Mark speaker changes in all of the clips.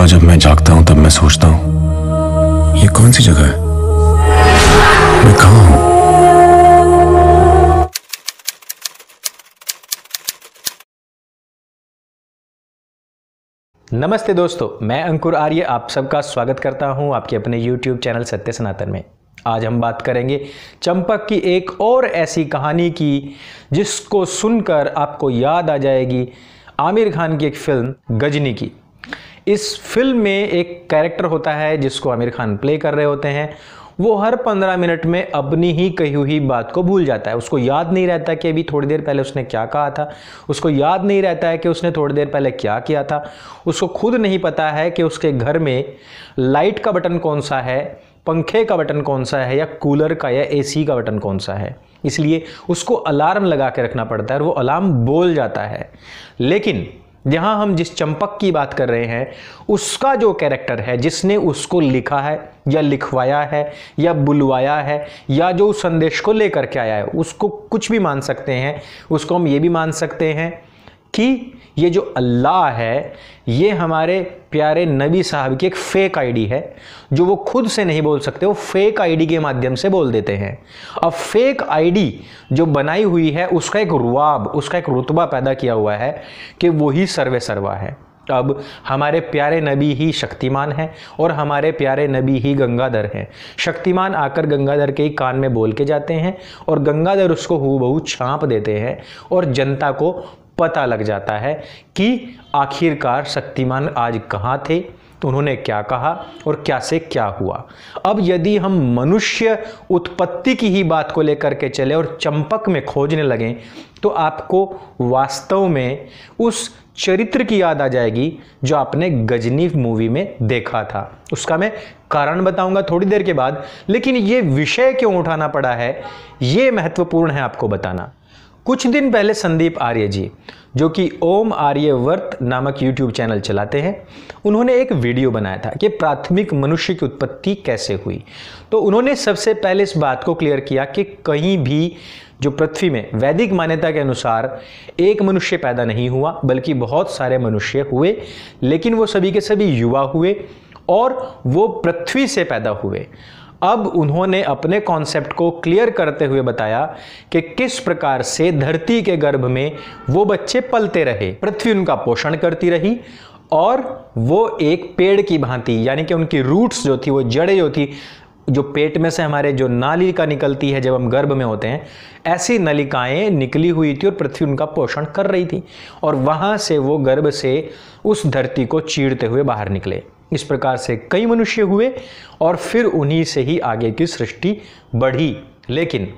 Speaker 1: सुबह जब मैं जागता हूं तब मैं सोचता हूं ये कौन सी जगह है मैं कहा हूं नमस्ते दोस्तों मैं अंकुर आर्य आप सबका स्वागत करता हूं आपके अपने YouTube चैनल सत्य सनातन में आज हम बात करेंगे चंपक की एक और ऐसी कहानी की जिसको सुनकर आपको याद आ जाएगी आमिर खान की एक फिल्म गजनी की इस फिल्म में एक कैरेक्टर होता है जिसको आमिर खान प्ले कर रहे होते हैं वो हर पंद्रह मिनट में अपनी ही कही हुई बात को भूल जाता है उसको याद नहीं रहता कि अभी थोड़ी देर पहले उसने क्या कहा था उसको याद नहीं रहता है कि उसने थोड़ी देर पहले क्या किया था उसको खुद नहीं पता है कि उसके घर में लाइट का बटन कौन सा है पंखे का बटन कौन सा है या कूलर का या एसी का बटन कौन सा है इसलिए उसको अलार्म लगा के रखना पड़ता है और वो अलार्म बोल जाता है लेकिन जहां हम जिस चंपक की बात कर रहे हैं उसका जो कैरेक्टर है जिसने उसको लिखा है या लिखवाया है या बुलवाया है या जो उस संदेश को लेकर के आया है उसको कुछ भी मान सकते हैं उसको हम ये भी मान सकते हैं कि ये जो अल्लाह है ये हमारे प्यारे नबी साहब की एक फ़ेक आईडी है जो वो खुद से नहीं बोल सकते वो फ़ेक आईडी के माध्यम से बोल देते हैं अब फ़ेक आईडी जो बनाई हुई है उसका एक रुआब उसका एक रुतबा पैदा किया हुआ है कि वही सर्वे सर्वा है अब हमारे प्यारे नबी ही शक्तिमान हैं और हमारे प्यारे नबी ही गंगाधर हैं शक्तिमान आकर गंगाधर के ही कान में बोल के जाते हैं और गंगाधर उसको बहू छाप देते हैं और जनता को पता लग जाता है कि आखिरकार शक्तिमान आज कहाँ थे तो उन्होंने क्या कहा और क्या से क्या हुआ अब यदि हम मनुष्य उत्पत्ति की ही बात को लेकर के चले और चंपक में खोजने लगें तो आपको वास्तव में उस चरित्र की याद आ जाएगी जो आपने गजनी मूवी में देखा था उसका मैं कारण बताऊंगा थोड़ी देर के बाद लेकिन ये विषय क्यों उठाना पड़ा है ये महत्वपूर्ण है आपको बताना कुछ दिन पहले संदीप आर्य जी जो कि ओम आर्यवर्त नामक यूट्यूब चैनल चलाते हैं उन्होंने एक वीडियो बनाया था कि प्राथमिक मनुष्य की उत्पत्ति कैसे हुई तो उन्होंने सबसे पहले इस बात को क्लियर किया कि कहीं भी जो पृथ्वी में वैदिक मान्यता के अनुसार एक मनुष्य पैदा नहीं हुआ बल्कि बहुत सारे मनुष्य हुए लेकिन वो सभी के सभी युवा हुए और वो पृथ्वी से पैदा हुए अब उन्होंने अपने कॉन्सेप्ट को क्लियर करते हुए बताया कि किस प्रकार से धरती के गर्भ में वो बच्चे पलते रहे पृथ्वी उनका पोषण करती रही और वो एक पेड़ की भांति यानी कि उनकी रूट्स जो थी वो जड़ें जो थी जो पेट में से हमारे जो नाली का निकलती है जब हम गर्भ में होते हैं ऐसी नलिकाएं निकली हुई थी और पृथ्वी उनका पोषण कर रही थी और वहाँ से वो गर्भ से उस धरती को चीरते हुए बाहर निकले इस प्रकार से कई मनुष्य हुए और फिर उन्हीं से ही आगे की सृष्टि बढ़ी लेकिन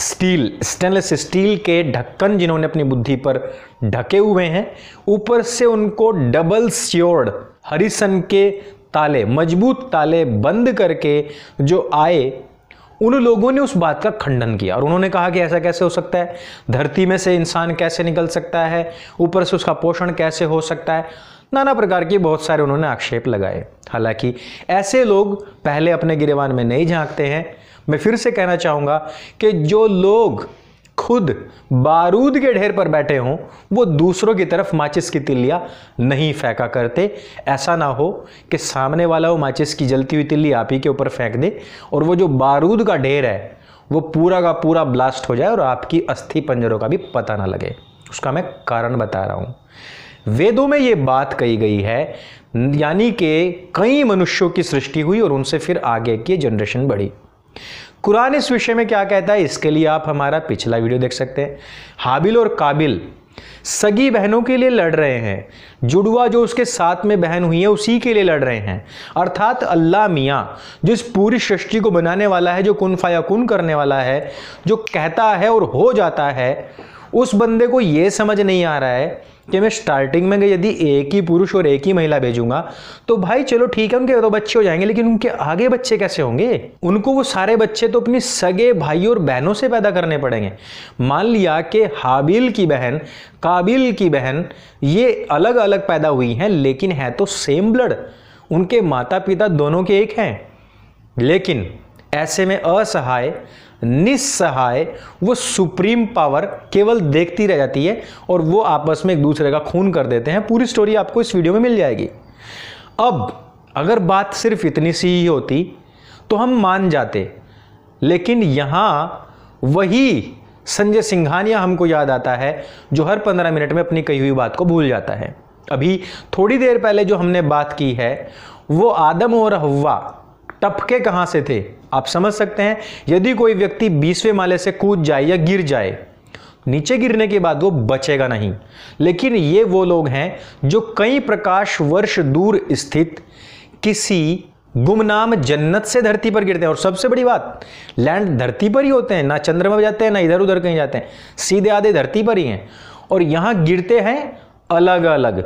Speaker 1: स्टील स्टेनलेस स्टील के ढक्कन जिन्होंने अपनी बुद्धि पर ढके हुए हैं ऊपर से उनको डबल स्योर्ड हरिसन के ताले मजबूत ताले बंद करके जो आए उन लोगों ने उस बात का खंडन किया और उन्होंने कहा कि ऐसा कैसे हो सकता है धरती में से इंसान कैसे निकल सकता है ऊपर से उसका पोषण कैसे हो सकता है नाना प्रकार के बहुत सारे उन्होंने आक्षेप लगाए हालांकि ऐसे लोग पहले अपने गिरेवान में नहीं झांकते हैं मैं फिर से कहना चाहूँगा कि जो लोग खुद बारूद के ढेर पर बैठे हों वो दूसरों की तरफ माचिस की तिल्लियाँ नहीं फेंका करते ऐसा ना हो कि सामने वाला वो माचिस की जलती हुई तिल्ली आप ही के ऊपर फेंक दे और वो जो बारूद का ढेर है वो पूरा का पूरा ब्लास्ट हो जाए और आपकी अस्थि पंजरों का भी पता ना लगे उसका मैं कारण बता रहा हूँ वेदों में ये बात कही गई है यानी कि कई मनुष्यों की सृष्टि हुई और उनसे फिर आगे की जनरेशन बढ़ी कुरान इस विषय में क्या कहता है इसके लिए आप हमारा पिछला वीडियो देख सकते हैं हाबिल और काबिल सगी बहनों के लिए लड़ रहे हैं जुड़वा जो उसके साथ में बहन हुई है उसी के लिए लड़ रहे हैं अर्थात अल्लाह मियाँ जो इस पूरी सृष्टि को बनाने वाला है जो कुन कुन करने वाला है जो कहता है और हो जाता है उस बंदे को यह समझ नहीं आ रहा है कि मैं स्टार्टिंग में यदि एक ही पुरुष और एक ही महिला भेजूंगा तो भाई चलो ठीक है उनके तो बच्चे हो जाएंगे लेकिन उनके आगे बच्चे कैसे होंगे उनको वो सारे बच्चे तो अपनी सगे भाई और बहनों से पैदा करने पड़ेंगे मान लिया कि हाबिल की बहन काबिल की बहन ये अलग अलग पैदा हुई हैं लेकिन है तो सेम ब्लड उनके माता पिता दोनों के एक हैं लेकिन ऐसे में असहाय निस्सहाय वो सुप्रीम पावर केवल देखती रह जाती है और वो आपस में एक दूसरे का खून कर देते हैं पूरी स्टोरी आपको इस वीडियो में मिल जाएगी अब अगर बात सिर्फ इतनी सी ही होती तो हम मान जाते लेकिन यहाँ वही संजय सिंघानिया हमको याद आता है जो हर पंद्रह मिनट में अपनी कही हुई बात को भूल जाता है अभी थोड़ी देर पहले जो हमने बात की है वो आदम और हवा टपके कहां से थे आप समझ सकते हैं यदि कोई व्यक्ति बीसवें माले से कूद जाए या गिर जाए नीचे गिरने के बाद वो बचेगा नहीं लेकिन ये वो लोग हैं जो कई प्रकाश वर्ष दूर स्थित किसी गुमनाम जन्नत से धरती पर गिरते हैं और सबसे बड़ी बात लैंड धरती पर ही होते हैं ना चंद्रमा जाते हैं ना इधर उधर कहीं जाते हैं सीधे आधे धरती पर ही हैं और यहां गिरते हैं अलग अलग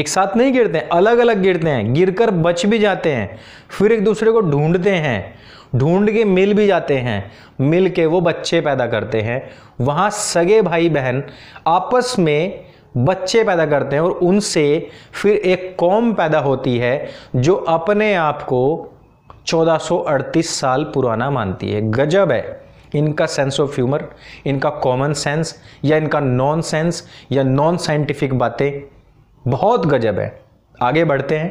Speaker 1: एक साथ नहीं गिरते हैं अलग अलग गिरते हैं गिरकर बच भी जाते हैं फिर एक दूसरे को ढूंढते हैं ढूंढ के मिल भी जाते हैं मिल के वो बच्चे पैदा करते हैं वहाँ सगे भाई बहन आपस में बच्चे पैदा करते हैं और उनसे फिर एक कौम पैदा होती है जो अपने आप को 1438 साल पुराना मानती है गजब है इनका सेंस ऑफ ह्यूमर इनका कॉमन सेंस या इनका नॉन सेंस या नॉन साइंटिफिक बातें बहुत गजब है आगे बढ़ते हैं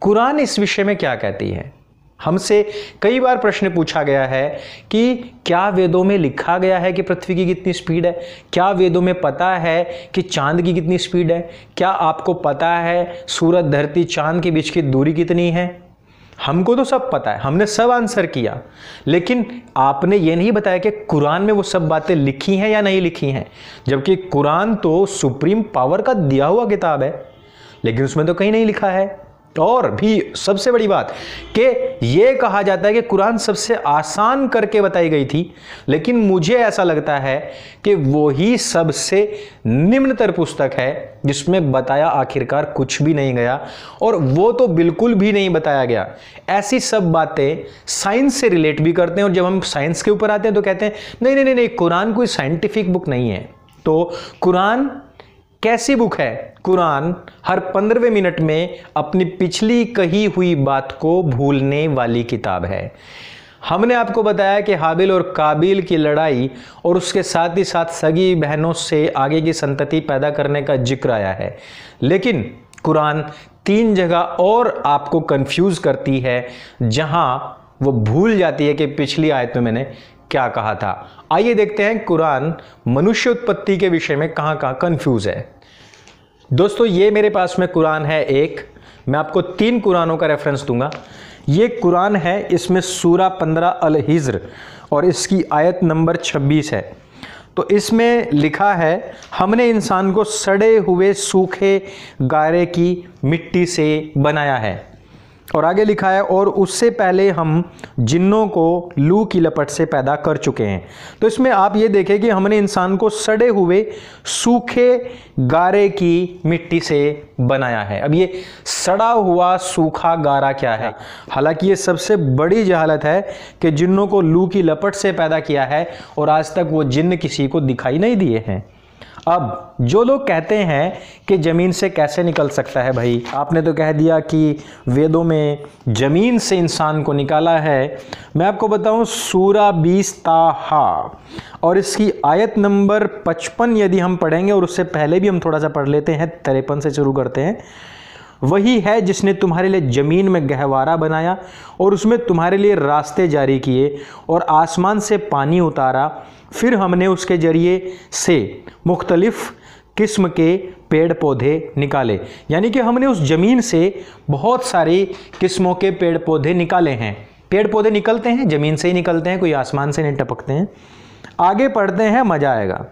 Speaker 1: कुरान इस विषय में क्या कहती है हमसे कई बार प्रश्न पूछा गया है कि क्या वेदों में लिखा गया है कि पृथ्वी की कितनी स्पीड है क्या वेदों में पता है कि चांद की कितनी स्पीड है क्या आपको पता है सूरज धरती चांद के बीच की दूरी कितनी है हमको तो सब पता है हमने सब आंसर किया लेकिन आपने ये नहीं बताया कि कुरान में वो सब बातें लिखी हैं या नहीं लिखी हैं जबकि कुरान तो सुप्रीम पावर का दिया हुआ किताब है लेकिन उसमें तो कहीं नहीं लिखा है और भी सबसे बड़ी बात कि ये कहा जाता है कि कुरान सबसे आसान करके बताई गई थी लेकिन मुझे ऐसा लगता है कि वही सबसे निम्नतर पुस्तक है जिसमें बताया आखिरकार कुछ भी नहीं गया और वो तो बिल्कुल भी नहीं बताया गया ऐसी सब बातें साइंस से रिलेट भी करते हैं और जब हम साइंस के ऊपर आते हैं तो कहते हैं नहीं नहीं नहीं नहीं कुरान कोई साइंटिफिक बुक नहीं है तो कुरान कैसी बुक है कुरान हर पंद्रहवें मिनट में अपनी पिछली कही हुई बात को भूलने वाली किताब है हमने आपको बताया कि हाबिल और काबिल की लड़ाई और उसके साथ ही साथ सगी बहनों से आगे की संतति पैदा करने का जिक्र आया है लेकिन कुरान तीन जगह और आपको कंफ्यूज करती है जहां वो भूल जाती है कि पिछली आयत में मैंने क्या कहा था आइए देखते हैं कुरान मनुष्य उत्पत्ति के विषय में कहाँ कहाँ कन्फ्यूज़ है दोस्तों ये मेरे पास में कुरान है एक मैं आपको तीन कुरानों का रेफरेंस दूंगा ये कुरान है इसमें सूरा पंद्रह अल हिज्र और इसकी आयत नंबर छब्बीस है तो इसमें लिखा है हमने इंसान को सड़े हुए सूखे गारे की मिट्टी से बनाया है और आगे लिखा है और उससे पहले हम जिन्नों को लू की लपट से पैदा कर चुके हैं तो इसमें आप ये देखें कि हमने इंसान को सड़े हुए सूखे गारे की मिट्टी से बनाया है अब ये सड़ा हुआ सूखा गारा क्या है हालांकि ये सबसे बड़ी जहालत है कि जिन्नों को लू की लपट से पैदा किया है और आज तक वो जिन्न किसी को दिखाई नहीं दिए हैं अब जो लोग कहते हैं कि ज़मीन से कैसे निकल सकता है भाई आपने तो कह दिया कि वेदों में ज़मीन से इंसान को निकाला है मैं आपको बताऊं सूरा बीस ताहा और इसकी आयत नंबर पचपन यदि हम पढ़ेंगे और उससे पहले भी हम थोड़ा सा पढ़ लेते हैं तिरपन से शुरू करते हैं वही है जिसने तुम्हारे लिए ज़मीन में गहवारा बनाया और उसमें तुम्हारे लिए रास्ते जारी किए और आसमान से पानी उतारा फिर हमने उसके ज़रिए से मुख्तलफ़ किस्म के पेड़ पौधे निकाले यानी कि हमने उस ज़मीन से बहुत सारी किस्मों के पेड़ पौधे निकाले हैं पेड़ पौधे निकलते हैं ज़मीन से ही निकलते हैं कोई आसमान से नहीं टपकते हैं आगे पढ़ते हैं मज़ा आएगा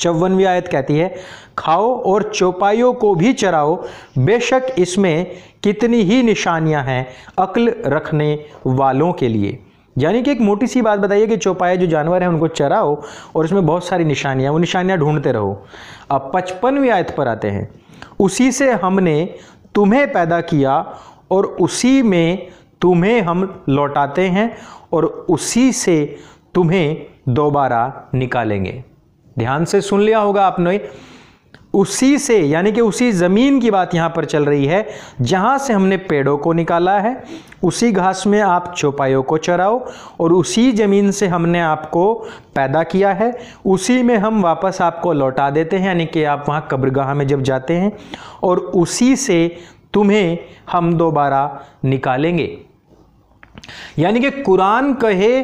Speaker 1: चौवनवी आयत कहती है खाओ और चौपाइयों को भी चराओ बेशक इसमें कितनी ही निशानियां हैं अक्ल रखने वालों के लिए यानी कि एक मोटी सी बात बताइए कि चौपाया जो जानवर हैं उनको चराओ और उसमें बहुत सारी निशानियां वो निशानियां ढूंढते रहो अब पचपनवीं आयत पर आते हैं उसी से हमने तुम्हें पैदा किया और उसी में तुम्हें हम लौटाते हैं और उसी से तुम्हें दोबारा निकालेंगे ध्यान से सुन लिया होगा आपने उसी से यानी कि उसी ज़मीन की बात यहाँ पर चल रही है जहाँ से हमने पेड़ों को निकाला है उसी घास में आप चौपाइयों को चराओ और उसी ज़मीन से हमने आपको पैदा किया है उसी में हम वापस आपको लौटा देते हैं यानी कि आप वहाँ कब्रगाह में जब जाते हैं और उसी से तुम्हें हम दोबारा निकालेंगे यानी कि कुरान कहे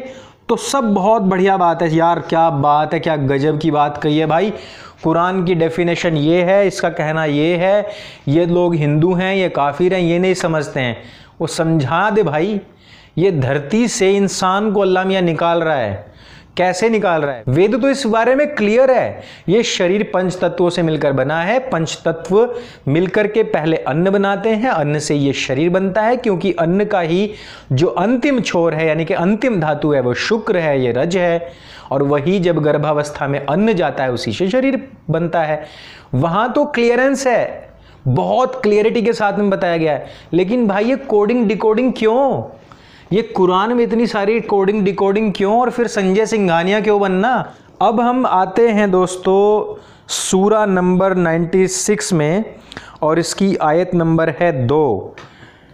Speaker 1: तो सब बहुत बढ़िया बात है यार क्या बात है क्या गजब की बात कही है भाई कुरान की डेफिनेशन ये है इसका कहना ये है ये लोग हिंदू हैं ये काफिर हैं ये नहीं समझते हैं वो समझा दे भाई ये धरती से इंसान को अल्लाह मियाँ निकाल रहा है कैसे निकाल रहा है वेद तो इस बारे में क्लियर है ये शरीर पंच तत्वों से मिलकर बना है पंच तत्व मिलकर के पहले अन्न बनाते हैं अन्न से ये शरीर बनता है क्योंकि अन्न का ही जो अंतिम छोर है यानी कि अंतिम धातु है वो शुक्र है ये रज है और वही जब गर्भावस्था में अन्न जाता है उसी से शरीर बनता है वहां तो क्लियरेंस है बहुत क्लियरिटी के साथ में बताया गया है लेकिन भाई ये कोडिंग डिकोडिंग क्यों ये कुरान में इतनी सारी कोडिंग डिकोडिंग क्यों और फिर संजय सिंघानिया क्यों बनना अब हम आते हैं दोस्तों सूरा नंबर 96 में और इसकी आयत नंबर है दो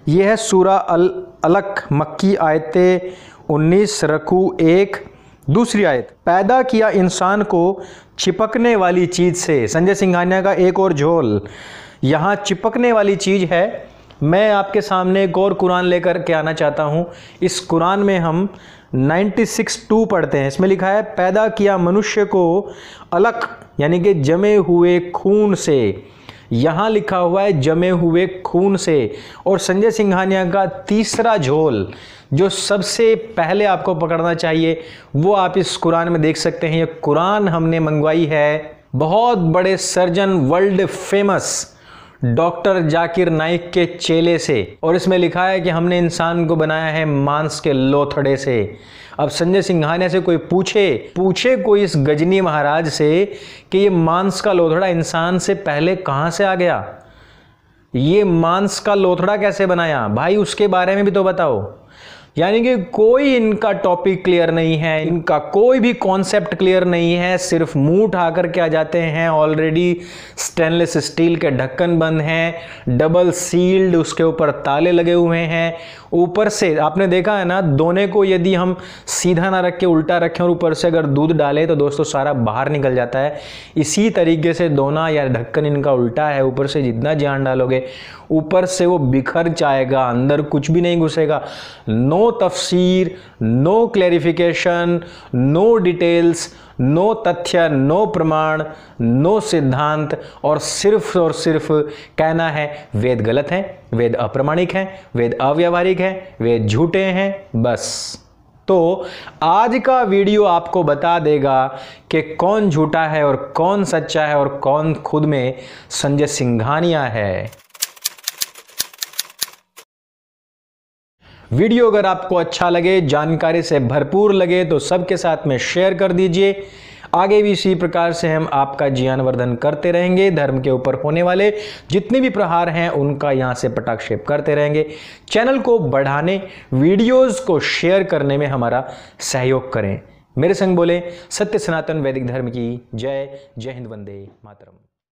Speaker 1: यह है सूरा अल अलक मक्की आयत 19 रकू एक दूसरी आयत पैदा किया इंसान को चिपकने वाली चीज़ से संजय सिंघानिया का एक और झोल यहाँ चिपकने वाली चीज़ है मैं आपके सामने एक और कुरान लेकर के आना चाहता हूँ इस कुरान में हम टू पढ़ते हैं इसमें लिखा है पैदा किया मनुष्य को अलग यानी कि जमे हुए खून से यहाँ लिखा हुआ है जमे हुए खून से और संजय सिंघानिया का तीसरा झोल जो सबसे पहले आपको पकड़ना चाहिए वो आप इस कुरान में देख सकते हैं ये कुरान हमने मंगवाई है बहुत बड़े surgeon world famous doctor Zakir Naik के चेले से और इसमें लिखा है कि हमने इंसान को बनाया है मांस के लोथड़े से अब संजय सिंघानिया से कोई पूछे पूछे कोई इस गजनी महाराज से कि ये मांस का लोथड़ा इंसान से पहले कहाँ से आ गया ये मांस का लोथड़ा कैसे बनाया भाई उसके बारे में भी तो बताओ यानी कि कोई इनका टॉपिक क्लियर नहीं है इनका कोई भी कॉन्सेप्ट क्लियर नहीं है सिर्फ मुंह उठा के आ जाते हैं ऑलरेडी स्टेनलेस स्टील के ढक्कन बंद हैं डबल सील्ड उसके ऊपर ताले लगे हुए हैं ऊपर से आपने देखा है ना दोने को यदि हम सीधा ना रख के उल्टा रखें और ऊपर से अगर दूध डालें तो दोस्तों सारा बाहर निकल जाता है इसी तरीके से दोना या ढक्कन इनका उल्टा है ऊपर से जितना जान डालोगे ऊपर से वो बिखर जाएगा अंदर कुछ भी नहीं घुसेगा नो तफसीर no clarification no details no तथ्य नो प्रमाण नो सिद्धांत और सिर्फ और सिर्फ कहना है वेद गलत हैं वेद अप्रमाणिक हैं वेद अव्यवहारिक हैं वेद झूठे हैं बस तो आज का वीडियो आपको बता देगा कि कौन झूठा है और कौन सच्चा है और कौन खुद में संजय सिंघानिया है वीडियो अगर आपको अच्छा लगे जानकारी से भरपूर लगे तो सबके साथ में शेयर कर दीजिए आगे भी इसी प्रकार से हम आपका ज्ञान वर्धन करते रहेंगे धर्म के ऊपर होने वाले जितने भी प्रहार हैं उनका यहाँ से पटाक्षेप करते रहेंगे चैनल को बढ़ाने वीडियोस को शेयर करने में हमारा सहयोग करें मेरे संग बोले सत्य सनातन वैदिक धर्म की जय जय हिंद वंदे मातरम